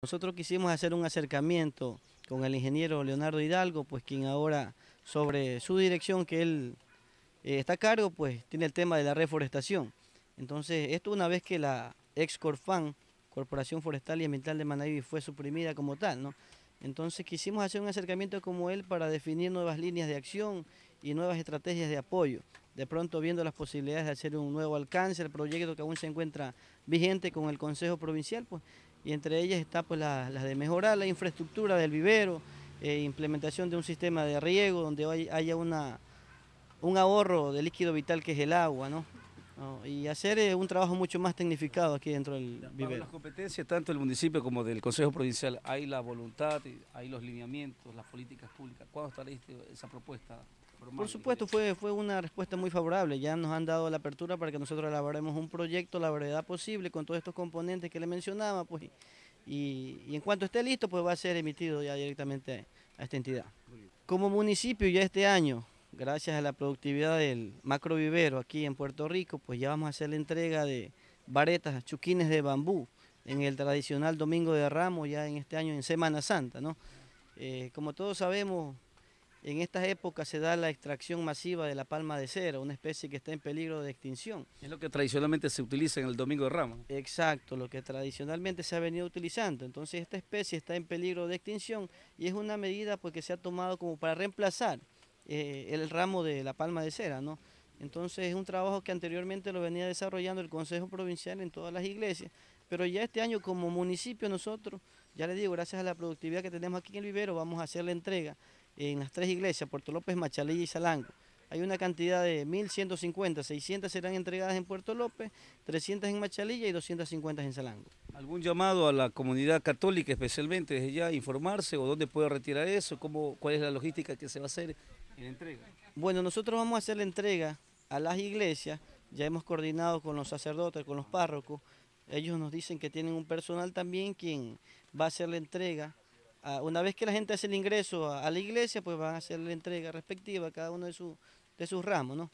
Nosotros quisimos hacer un acercamiento con el ingeniero Leonardo Hidalgo, pues quien ahora sobre su dirección que él eh, está a cargo, pues tiene el tema de la reforestación. Entonces, esto una vez que la ex Corfan, Corporación Forestal y Ambiental de Manabí fue suprimida como tal, ¿no? Entonces quisimos hacer un acercamiento como él para definir nuevas líneas de acción y nuevas estrategias de apoyo. De pronto viendo las posibilidades de hacer un nuevo alcance, al proyecto que aún se encuentra vigente con el Consejo Provincial, pues y entre ellas está pues la, de mejorar la infraestructura del vivero, eh, implementación de un sistema de riego donde haya una, un ahorro de líquido vital que es el agua, ¿no? Y hacer eh, un trabajo mucho más tecnificado aquí dentro del vivero. las competencias tanto del municipio como del Consejo Provincial, hay la voluntad, hay los lineamientos, las políticas públicas. ¿Cuándo estará esa propuesta? Por supuesto, fue, fue una respuesta muy favorable. Ya nos han dado la apertura para que nosotros elaboremos un proyecto, la verdad posible, con todos estos componentes que le mencionaba. pues y, en cuanto esté listo, pues va a ser emitido ya directamente a esta entidad. Como municipio ya este año, gracias a la productividad del macro vivero aquí en Puerto Rico, pues ya vamos a hacer la entrega de varetas, chuquines de bambú en el tradicional Domingo de Ramos ya en este año en Semana Santa, ¿no? Eh, como todos sabemos, en estas épocas se da la extracción masiva de la palma de cera, una especie que está en peligro de extinción. Es lo que tradicionalmente se utiliza en el Domingo de Ramos. Exacto, lo que tradicionalmente se ha venido utilizando. Entonces esta especie está en peligro de extinción y es una medida porque pues, se ha tomado como para reemplazar eh, el ramo de la palma de cera. ¿no? Entonces es un trabajo que anteriormente lo venía desarrollando el Consejo Provincial en todas las iglesias, pero ya este año como municipio nosotros, ya le digo, gracias a la productividad que tenemos aquí en el vivero, vamos a hacer la entrega en las tres iglesias, Puerto López, Machalilla y Salango. Hay una cantidad de 1.150, 600 serán entregadas en Puerto López, 300 en Machalilla y 250 en Salango. ¿Algún llamado a la comunidad católica especialmente desde ya informarse o dónde puede retirar eso? Cómo, ¿Cuál es la logística que se va a hacer en entrega? Bueno, nosotros vamos a hacer la entrega a las iglesias, ya hemos coordinado con los sacerdotes, con los párrocos, ellos nos dicen que tienen un personal también quien va a hacer la entrega una vez que la gente hace el ingreso a, la iglesia, pues van a hacer la entrega respectiva a cada uno de, su, de sus ramos, ¿no?